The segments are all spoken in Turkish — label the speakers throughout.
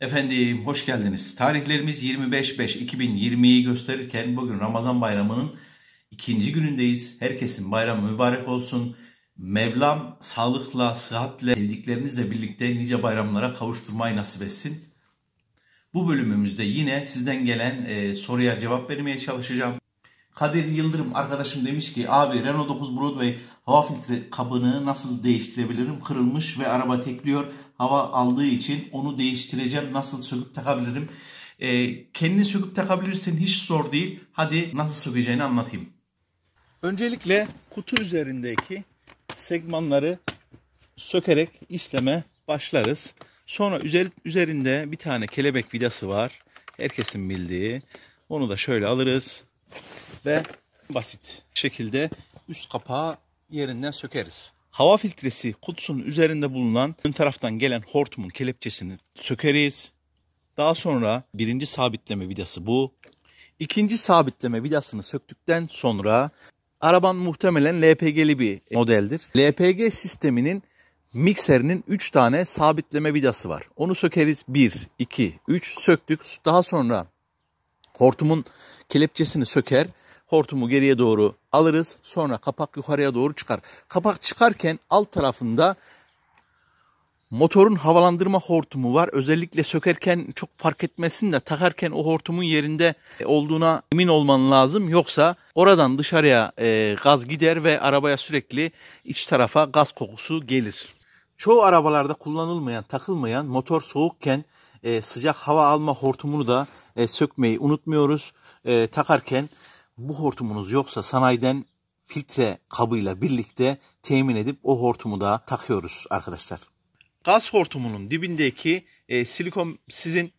Speaker 1: Efendim hoş geldiniz. Tarihlerimiz 25.5.2020'yi gösterirken bugün Ramazan bayramının ikinci günündeyiz. Herkesin bayramı mübarek olsun. Mevlam sağlıkla, sıhhatle, bildiklerinizle birlikte nice bayramlara kavuşturmayı nasip etsin. Bu bölümümüzde yine sizden gelen e, soruya cevap vermeye çalışacağım. Kadir Yıldırım arkadaşım demiş ki abi Renault 9 Broadway hava filtre kabını nasıl değiştirebilirim? Kırılmış ve araba tekliyor. Hava aldığı için onu değiştireceğim. Nasıl söküp takabilirim? Ee, kendini söküp takabilirsin hiç zor değil. Hadi nasıl sökeceğini anlatayım. Öncelikle kutu üzerindeki segmanları sökerek işleme başlarız. Sonra üzerinde bir tane kelebek vidası var. Herkesin bildiği. Onu da şöyle alırız ve basit şekilde üst kapağı yerinden sökeriz. Hava filtresi kutusunun üzerinde bulunan ön taraftan gelen hortumun kelepçesini sökeriz. Daha sonra birinci sabitleme vidası bu. İkinci sabitleme vidasını söktükten sonra araban muhtemelen LPG'li bir modeldir. LPG sisteminin mikserinin 3 tane sabitleme vidası var. Onu sökeriz 1, 2, 3 söktük. Daha sonra hortumun kelepçesini söker hortumu geriye doğru alırız. Sonra kapak yukarıya doğru çıkar. Kapak çıkarken alt tarafında motorun havalandırma hortumu var. Özellikle sökerken çok fark etmesin de takarken o hortumun yerinde olduğuna emin olman lazım. Yoksa oradan dışarıya e, gaz gider ve arabaya sürekli iç tarafa gaz kokusu gelir. Çoğu arabalarda kullanılmayan, takılmayan motor soğukken e, sıcak hava alma hortumunu da e, sökmeyi unutmuyoruz. E, takarken bu hortumunuz yoksa sanayiden filtre kabıyla birlikte temin edip o hortumu da takıyoruz arkadaşlar. Gaz hortumunun dibindeki e, silikon sizin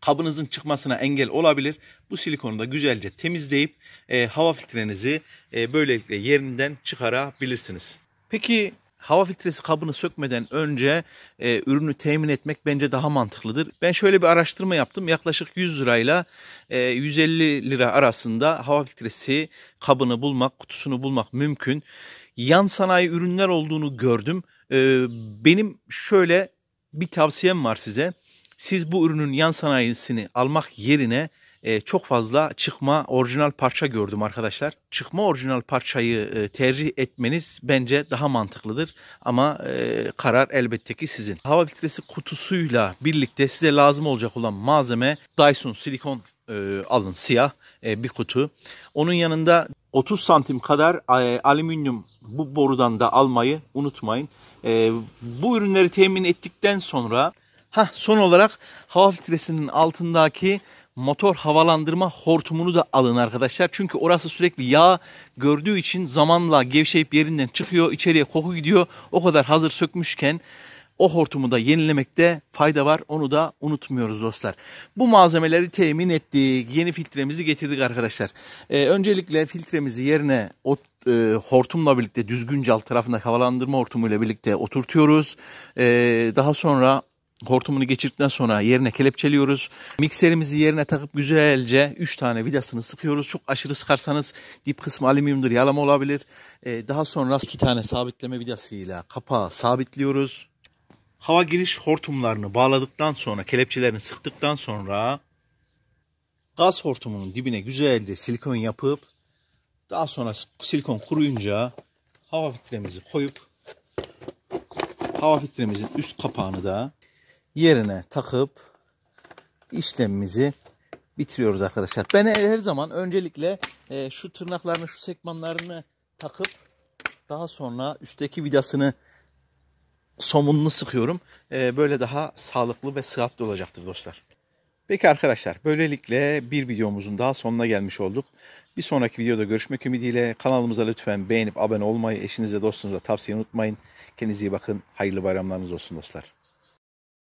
Speaker 1: kabınızın çıkmasına engel olabilir. Bu silikonu da güzelce temizleyip e, hava filtrenizi e, böylelikle yerinden çıkarabilirsiniz. Peki hava filtresi kabını sökmeden önce e, ürünü temin etmek bence daha mantıklıdır. Ben şöyle bir araştırma yaptım. Yaklaşık 100 lirayla e, 150 lira arasında hava filtresi kabını bulmak, kutusunu bulmak mümkün. Yan sanayi ürünler olduğunu gördüm. E, benim şöyle bir tavsiyem var size. Siz bu ürünün yan sanayisini almak yerine e, çok fazla çıkma orijinal parça gördüm arkadaşlar. Çıkma orijinal parçayı e, tercih etmeniz bence daha mantıklıdır ama e, karar elbette ki sizin. Hava filtresi kutusuyla birlikte size lazım olacak olan malzeme Dyson silikon e, alın siyah e, bir kutu. Onun yanında 30 santim kadar e, alüminyum bu borudan da almayı unutmayın. E, bu ürünleri temin ettikten sonra ha son olarak hava filtresinin altındaki motor havalandırma hortumunu da alın arkadaşlar. Çünkü orası sürekli yağ gördüğü için zamanla gevşeyip yerinden çıkıyor. içeriye koku gidiyor. O kadar hazır sökmüşken o hortumu da yenilemekte fayda var. Onu da unutmuyoruz dostlar. Bu malzemeleri temin ettik. Yeni filtremizi getirdik arkadaşlar. Ee, öncelikle filtremizi yerine o e, hortumla birlikte düzgünce alt tarafında havalandırma hortumuyla birlikte oturtuyoruz. Ee, daha sonra hortumunu geçirdikten sonra yerine kelepçeliyoruz. Mikserimizi yerine takıp güzelce 3 tane vidasını sıkıyoruz. Çok aşırı sıkarsanız dip kısmı alüminyumdur, yalama olabilir. Ee, daha sonra 2 tane sabitleme vidasıyla kapağı sabitliyoruz. Hava giriş hortumlarını bağladıktan sonra, kelepçelerini sıktıktan sonra gaz hortumunun dibine güzelce silikon yapıp daha sonra silikon kuruyunca hava filtremizi koyup hava filtremizin üst kapağını da yerine takıp işlemimizi bitiriyoruz arkadaşlar. Ben her zaman öncelikle e, şu tırnaklarını, şu sekmanlarını takıp daha sonra üstteki vidasını somununu sıkıyorum. E, böyle daha sağlıklı ve sıhhatli olacaktır dostlar. Peki arkadaşlar böylelikle bir videomuzun daha sonuna gelmiş olduk. Bir sonraki videoda görüşmek ümidiyle kanalımıza lütfen beğenip abone olmayı, eşinize dostunuza tavsiye unutmayın. Kendinize iyi bakın. Hayırlı bayramlarınız olsun dostlar.